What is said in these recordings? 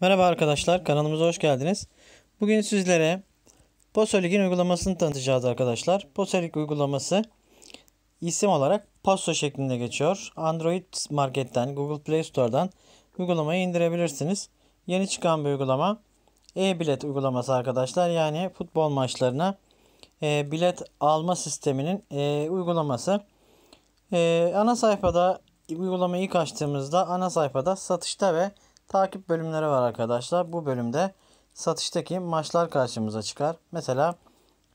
Merhaba arkadaşlar kanalımıza hoş geldiniz. Bugün sizlere Posoligin uygulamasını tanıtacağız arkadaşlar. Pasolik uygulaması isim olarak Paso şeklinde geçiyor. Android marketten Google Play Store'dan uygulamayı indirebilirsiniz. Yeni çıkan bir uygulama e-bilet uygulaması arkadaşlar. Yani futbol maçlarına e, bilet alma sisteminin e, uygulaması. E, ana sayfada uygulamayı ilk açtığımızda ana sayfada satışta ve takip bölümleri var arkadaşlar. Bu bölümde satıştaki maçlar karşımıza çıkar. Mesela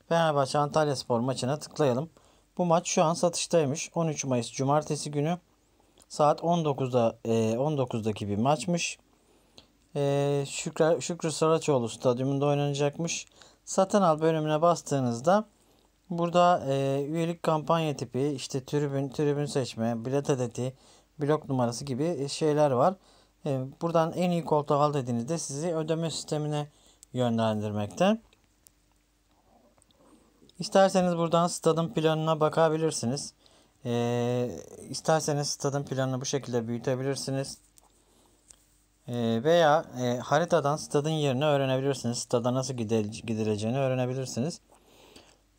Fenerbahçe Antalya Spor maçına tıklayalım. Bu maç şu an satıştaymış. 13 Mayıs Cumartesi günü saat 19'da e, 19'daki bir maçmış. E, Şükrü, Şükrü Saraçoğlu stadyumunda oynanacakmış. Satın al bölümüne bastığınızda burada e, üyelik kampanya tipi, işte tribün, tribün seçme, bilet adeti, blok numarası gibi şeyler var. Ee, buradan en iyi koltuğu al dediğinizde sizi ödeme sistemine yönlendirmekte. İsterseniz buradan stadın planına bakabilirsiniz. Ee, isterseniz stadın planını bu şekilde büyütebilirsiniz. Ee, veya e, haritadan stadın yerini öğrenebilirsiniz. Stada nasıl gidileceğini öğrenebilirsiniz.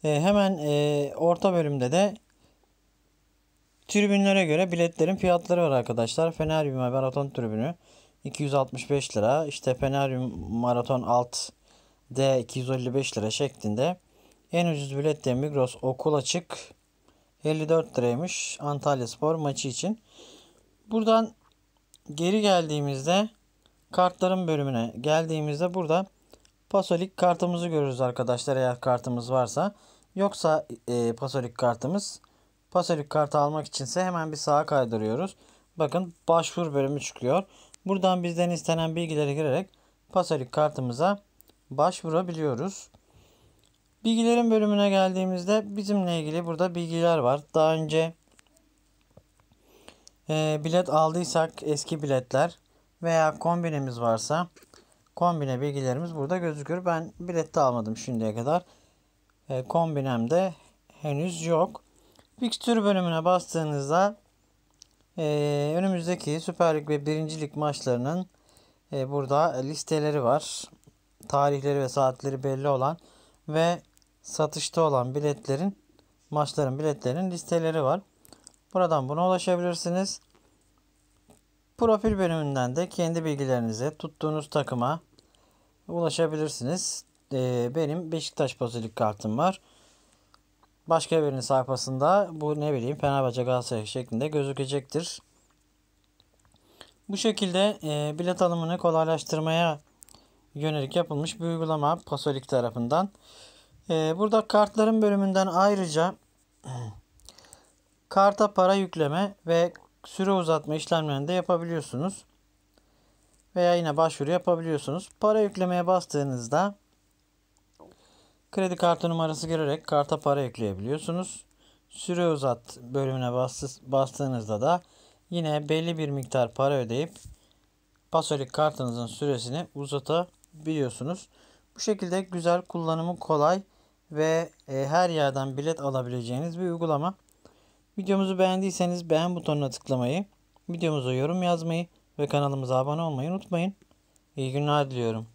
Ee, hemen e, orta bölümde de Tribünlere göre biletlerin fiyatları var arkadaşlar. Feneryum ve Maraton tribünü 265 lira. İşte Feneryum Maraton alt D 255 lira şeklinde. En ucuz bilet de Migros okul açık 54 liraymış Antalya Spor maçı için. Buradan geri geldiğimizde kartların bölümüne geldiğimizde burada Pasolik kartımızı görürüz arkadaşlar eğer kartımız varsa. Yoksa e, Pasolik kartımız Pasörük kartı almak içinse hemen bir sağa kaydırıyoruz. Bakın başvur bölümü çıkıyor. Buradan bizden istenen bilgileri girerek Pasörük kartımıza başvurabiliyoruz. Bilgilerin bölümüne geldiğimizde bizimle ilgili burada bilgiler var. Daha önce e, bilet aldıysak eski biletler veya kombinemiz varsa kombine bilgilerimiz burada gözükür. Ben bilet de almadım şimdiye kadar. E, kombinemde henüz yok. Fixture bölümüne bastığınızda e, önümüzdeki Süper Lig ve Birincilik maçlarının e, burada listeleri var. Tarihleri ve saatleri belli olan ve satışta olan biletlerin maçların biletlerinin listeleri var. Buradan buna ulaşabilirsiniz. Profil bölümünden de kendi bilgilerinize tuttuğunuz takıma ulaşabilirsiniz. Ee, benim Beşiktaş Bazilik kartım var başka birinin sayfasında bu ne bileyim Fenerbahçe Galatasaray şeklinde gözükecektir. Bu şekilde e, bilet alımını kolaylaştırmaya yönelik yapılmış bir uygulama Pasolik tarafından. E, burada kartların bölümünden ayrıca karta para yükleme ve süre uzatma işlemlerini de yapabiliyorsunuz. Veya yine başvuru yapabiliyorsunuz. Para yüklemeye bastığınızda Kredi kartı numarası girerek karta para ekleyebiliyorsunuz. Süre uzat bölümüne bastığınızda da yine belli bir miktar para ödeyip Pasolik kartınızın süresini uzatabiliyorsunuz. Bu şekilde güzel, kullanımı kolay ve e, her yerden bilet alabileceğiniz bir uygulama. Videomuzu beğendiyseniz beğen butonuna tıklamayı, videomuza yorum yazmayı ve kanalımıza abone olmayı unutmayın. İyi günler diliyorum.